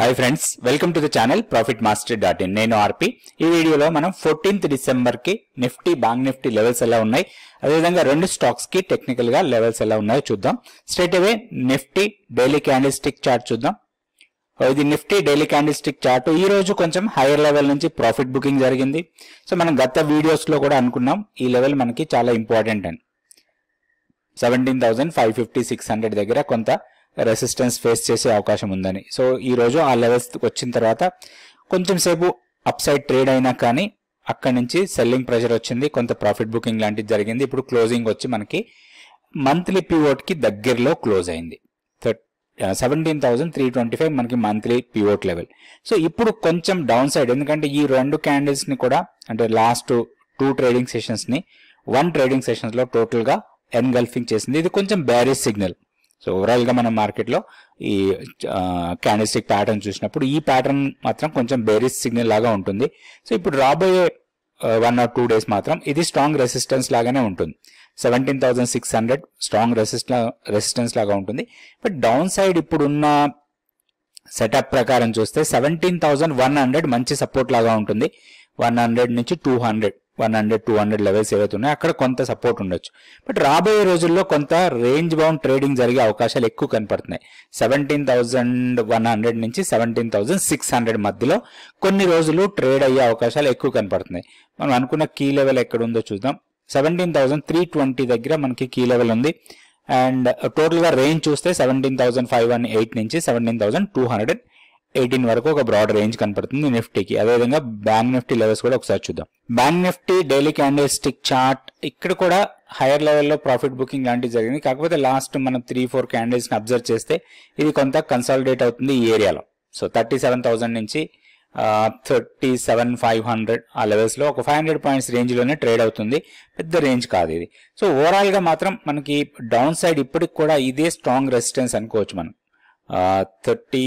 Hi friends welcome to the channel profit master dot in నేను R P వీడియోలో మనం fourteenth డిసెంబర్కి Nifty bank Nifty levels ఎలా ఉన్నాయి అదేవిధంగా రెండు స్టాక్స్కి టెక్నికల్గా లెవెల్స్ ఎలా ఉన్నాయో చూద్దాం straight away Nifty daily candle stick chart చూద్దాం oh, ఇది Nifty daily candle stick chart ఈ రోజు కొంచెం హైయర్ లెవెల్ నుంచి ప్రాఫిట్ బుకింగ్ జరిగింది సో మనం గత వీడియోస్లో కూడా అనుకున్నాం ఈ లెవెల్ మనకి చాలా ఇంపార్టెంట్ అని seventeen thousand five fifty six hundred దగ్గర కొంత రెసిస్టెన్స్ ఫేస్ చేసే అవకాశం ఉందని సో ఈరోజు ఆ లెవెల్స్ వచ్చిన తర్వాత కొంచెం సేపు అప్ సైడ్ ట్రేడ్ అయినా కానీ అక్కడి నుంచి సెల్లింగ్ ప్రెషర్ వచ్చింది కొంత ప్రాఫిట్ బుకింగ్ లాంటిది జరిగింది ఇప్పుడు క్లోజింగ్ వచ్చి మనకి మంత్లీ పీఓట్కి దగ్గరలో క్లోజ్ అయింది seventeen thousand three twenty five మనకి మంత్లీ పివోట్ లెవెల్ సో ఇప్పుడు కొంచెం డౌన్ సైడ్ ఎందుకంటే ఈ రెండు ని కూడా అంటే లాస్ట్ టూ ట్రేడింగ్ సెషన్స్ని వన్ ట్రేడింగ్ సెషన్స్లో టోటల్గా ఎన్గల్ఫింగ్ చేసింది ఇది కొంచెం బ్యారేజ్ సిగ్నల్ సో ఓవరాల్గా మనం మార్కెట్లో ఈ క్యాండిస్టిక్ ప్యాటర్న్ చూసినప్పుడు ఈ ప్యాటర్న్ మాత్రం కొంచెం బేరిస్ సిగ్నల్ లాగా ఉంటుంది సో ఇప్పుడు రాబోయే వన్ ఆర్ టూ డేస్ మాత్రం ఇది స్ట్రాంగ్ రెసిస్టెన్స్ లాగానే ఉంటుంది seventeen thousand six hundred strong resist resistance లాగా ఉంటుంది బట్ డౌన్ సైడ్ ఇప్పుడున్న సెటప్ ప్రకారం చూస్తే సెవెంటీన్ థౌసండ్ వన్ హండ్రెడ్ మంచి సపోర్ట్ లాగా ఉంటుంది వన్ హండ్రెడ్ నుంచి two hundred one hundred two hundred levels ఏవైతే ఉన్నాయో అక్కడ కొంత సపోర్ట్ ఉండొచ్చు బట్ రాబోయే రోజుల్లో కొంత రేంజ్ బౌండ్ ట్రేడింగ్ జరిగే అవకాశాలు ఎక్కువ కనపడుతున్నాయి సెవెంటీన్ థౌజండ్ వన్ హండ్రెడ్ నుంచి సెవెంటీన్ థౌజండ్ సిక్స్ హండ్రెడ్ మధ్యలో కొన్ని రోజులు ట్రేడ్ అయ్యే అవకాశాలు ఎక్కువ కనపడుతున్నాయి మనం అనుకున్న కీ లెవెల్ ఎక్కడ ఉందో చూద్దాం సెవెంటీన్ థౌజండ్ త్రీ ట్వంటీ దగ్గర మనకి కీ లెవెల్ ఉంది అండ్ టోటల్గా రేంజ్ చూస్తే seventeen thousand five one eight నుంచి seventeen thousand two hundred eighteen వరకు ఒక బ్రాడ్ రేంజ్ కనపడుతుంది నిఫ్టీకి అదేవిధంగా బ్యాంక్ నిఫ్టీ లెవెల్స్ కూడా ఒకసారి చూద్దాం bank Nifty daily candle stick chart ఇక్కడ కూడా హైయర్ లెవెల్లో ప్రాఫిట్ బుకింగ్ లాంటివి జరిగింది కాకపోతే లాస్ట్ మనం త్రీ ఫోర్ ని అబ్జర్వ్ చేస్తే ఇది కొంత కన్సాలిడేట్ అవుతుంది ఈ ఏరియాలో సో థర్టీ సెవెన్ థౌసండ్ నుంచి థర్టీ సెవెన్ ఫైవ్ హండ్రెడ్ ఆ లెవెల్స్లో ఒక ఫైవ్ హండ్రెడ్ పాయింట్స్ రేంజ్లోనే ట్రేడ్ అవుతుంది పెద్ద రేంజ్ కాదు ఇది సో ఓవరాల్గా మాత్రం మనకి డౌన్ సైడ్ ఇప్పటికి కూడా ఇదే స్ట్రాంగ్ రెసిస్టెన్స్ అనుకోవచ్చు మనం థర్టీ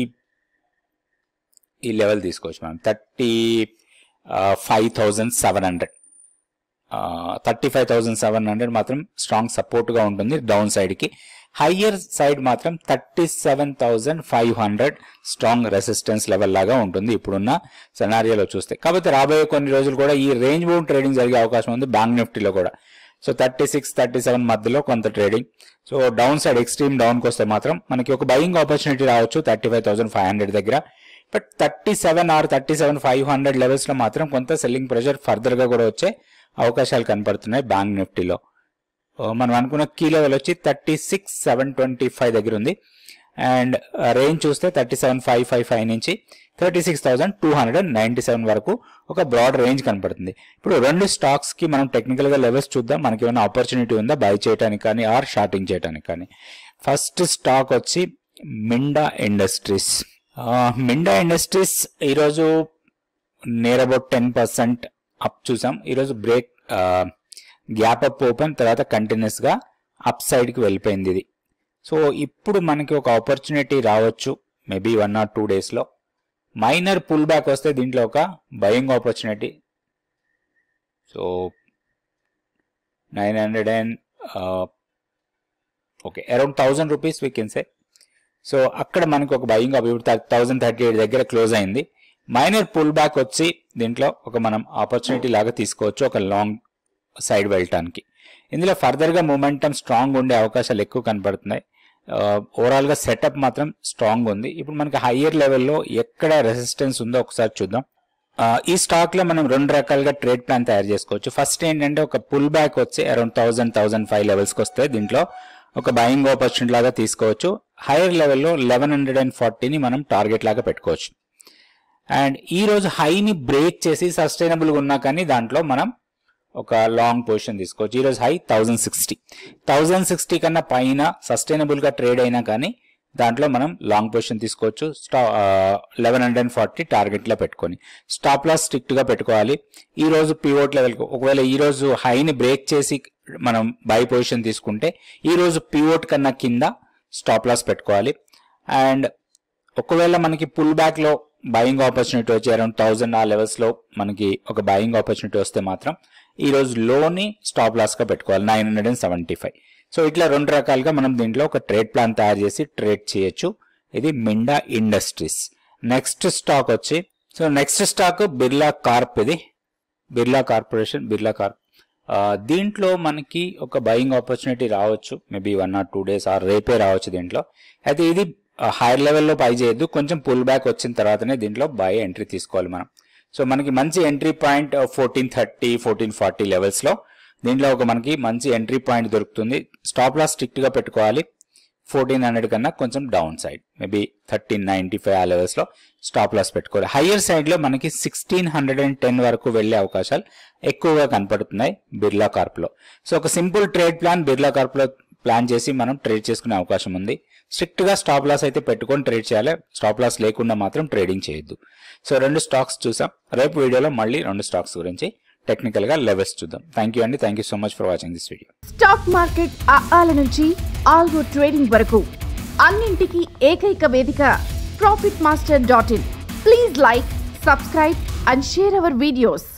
ఈ లెవెల్ తీసుకోవచ్చు మనం thirty five thousand seven hundred thirty five thousand seven hundred మాత్రం స్ట్రాంగ్ సపోర్ట్గా ఉంటుంది డౌన్ సైడ్కి హయ్యర్ సైడ్ మాత్రం thirty seven thousand five hundred strong resistance level లాగా ఉంటుంది ఇప్పుడున్న సెనారియాలో చూస్తే కాబట్టి రాబోయే కొన్ని రోజులు కూడా ఈ రేంజ్ బోన్ ట్రేడింగ్ జరిగే అవకాశం ఉంది బ్యాంక్ నిఫ్టీలో కూడా so thirty six thirty seven మధ్యలో కొంత trading so down side extreme డౌన్కి వస్తే మాత్రం మనకి ఒక బయింగ్ ఆపర్చునిటీ రావచ్చు thirty five thousand five hundred దగ్గర but thirty seven or thirty seven five hundred లెవెల్స్లో మాత్రం కొంత సెల్లింగ్ ప్రెషర్ ఫర్దర్గా కూడా వచ్చే అవకాశాలు కనపడుతున్నాయి బ్యాంక్ నిఫ్టీలో మనం అనుకున్న కీ లెవెల్ వచ్చి thirty six seven twenty five దగ్గర ఉంది అండ్ రేంజ్ చూస్తే thirty seven five five five నుంచి thirty six thousand two hundred and ninety seven వరకు ఒక బ్రాడ్ రేంజ్ కనపడుతుంది ఇప్పుడు రెండు స్టాక్స్కి మనం టెక్నికల్గా లెవెల్స్ చూద్దాం మనకి ఏమైనా ఆపర్చునిటీ ఉందా బై చేయడానికి కానీ ఆర్ షార్టింగ్ చేయడానికి కానీ ఫస్ట్ స్టాక్ వచ్చి మిండా ఇండస్ట్రీస్ మిండా ఇండస్ట్రీస్ ఈరోజు నేర్ అబౌట్ టెన్ పర్సెంట్ అప్ చూసాం ఈరోజు బ్రేక్ గ్యాప్ అప్ ఓపెన్ తర్వాత కంటిన్యూస్గా అప్ సైడ్కి వెళ్ళిపోయింది ఇది సో ఇప్పుడు మనకి ఒక ఆపర్చునిటీ రావచ్చు మేబీ వన్ ఆర్ టూ డేస్లో మైనర్ పుల్ బ్యాక్ వస్తే దీంట్లో ఒక buying opportunity so nine hundred and okay around thousand rupees we can say so అక్కడ మనకు ఒక బయింగ్ అభివృద్ధి థౌసండ్ థర్టీ ఎయిట్ దగ్గర క్లోజ్ అయింది మైనర్ పుల్ బ్యాక్ వచ్చి దీంట్లో ఒక మనం ఆపర్చునిటీ hmm. లాగా తీసుకోవచ్చు ఒక లాంగ్ సైడ్ వెళ్ళటానికి ఇందులో ఫర్దర్గా మూమెంటం స్ట్రాంగ్ ఉండే అవకాశాలు ఎక్కువ కనపడుతున్నాయి ఓవరాల్గా uh, సెటప్ మాత్రం స్ట్రాంగ్ ఉంది ఇప్పుడు మనకి హయ్యర్ లెవెల్లో ఎక్కడ రెసిస్టెన్స్ ఉందో ఒకసారి చూద్దాం uh, ఈ స్టాక్లో మనం రెండు రకాలుగా ట్రేడ్ ప్లాన్ తయారు చేసుకోవచ్చు ఫస్ట్ ఏంటంటే ఒక పుల్ బ్యాక్ వచ్చి అరౌండ్ థౌసండ్ థౌసండ్ ఫైవ్ లెవెల్స్కి వస్తే దీంట్లో ఒక బయింగ్ ఆపర్చునిటీ లాగా తీసుకోవచ్చు హైయర్ లెవెల్లో లెవెన్ హండ్రెడ్ అండ్ ఫార్టీని మనం టార్గెట్ లాగా పెట్టుకోవచ్చు అండ్ ఈరోజు హైని బ్రేక్ చేసి సస్టైనబుల్గా ఉన్నా కానీ దాంట్లో మనం ఒక లాంగ్ పొజిషన్ తీసుకోవచ్చు ఈరోజు high thousand sixty thousand sixty కన్నా పైన సస్టైనబుల్గా ట్రేడ్ అయినా కానీ దాంట్లో మనం లాంగ్ పొజిషన్ తీసుకోవచ్చు స్టా లెవెన్ హండ్రెడ్ అండ్ ఫార్టీ టార్గెట్లో పెట్టుకొని స్టాప్ లాస్ స్ట్రిక్ట్గా పెట్టుకోవాలి ఈ రోజు పివోట్ లెవెల్కి ఒకవేళ ఈరోజు హైని బ్రేక్ చేసి మనం బై పొజిషన్ తీసుకుంటే ఈరోజు పివోట్ కన్నా కింద స్టాప్ లాస్ పెట్టుకోవాలి అండ్ ఒకవేళ మనకి పుల్ బ్యాక్లో బయింగ్ ఆపర్చునిటీ వచ్చి అరౌండ్ థౌజండ్ ఆ లెవెల్స్లో మనకి ఒక బయింగ్ ఆపర్చునిటీ వస్తే మాత్రం ఈరోజు లోని స్టాప్ గా పెట్టుకోవాలి nine hundred and seventy five so ఇట్లా రెండు రకాలుగా మనం దీంట్లో ఒక ట్రేడ్ ప్లాన్ తయారు చేసి ట్రేడ్ చేయొచ్చు ఇది మిండా ఇండస్ట్రీస్ నెక్స్ట్ స్టాక్ వచ్చి so next stock Birla corp ఇది బిర్లా కార్పొరేషన్ బిర్లా కార్ప్ దీంట్లో మనకి ఒక బయింగ్ ఆపర్చునిటీ రావచ్చు maybe one or two days or రేపే రావచ్చు దీంట్లో అయితే ఇది హైయర్ లెవెల్లో బై చేయొద్దు కొంచెం పుల్ బ్యాక్ వచ్చిన తర్వాతనే దీంట్లో బై ఎంట్రీ తీసుకోవాలి మనం సో మనకి మంచి entry point fourteen thirty fourteen forty లెవెల్స్లో దీంట్లో ఒక మనకి మంచి ఎంట్రీ పాయింట్ దొరుకుతుంది స్టాప్ లాస్ స్ట్రిక్ట్గా పెట్టుకోవాలి ఫోర్టీన్ హండ్రెడ్ కన్నా కొంచెం down side maybe thirteen ninety five ఆ లో స్టాప్ లాస్ పెట్టుకోవాలి హయ్యర్ సైడ్లో మనకి సిక్స్టీన్ హండ్రెడ్ అండ్ టెన్ వరకు వెళ్ళే అవకాశాలు ఎక్కువగా కనపడుతున్నాయి బిర్లా కార్ప్లో సో ఒక సింపుల్ ట్రేడ్ ప్లాన్ బిర్లా కార్ప్లో ప్లాన్ చేసి మనం ట్రేడ్ చేసుకునే అవకాశం ఉంది స్ట్రిక్ట్గా స్టాప్ లాస్ అయితే పెట్టుకొని ట్రేడ్ చేయాలి స్టాప్ లాస్ లేకుండా మాత్రం ట్రేడింగ్ చేయొద్దు సో రెండు స్టాక్స్ చూసాం రేపు వీడియోలో మళ్ళీ రెండు స్టాక్స్ గురించి టెక్నికల్ గా లెవెల్స్ చూద్దాం థ్యాంక్ యూ అండి thank you so much for watching this video stock market ఆల నుంచి ఆల్గో ట్రేడింగ్ వరకు అన్నింటికి ఏకైక వేదిక Profit master dot in please like subscribe and share our videos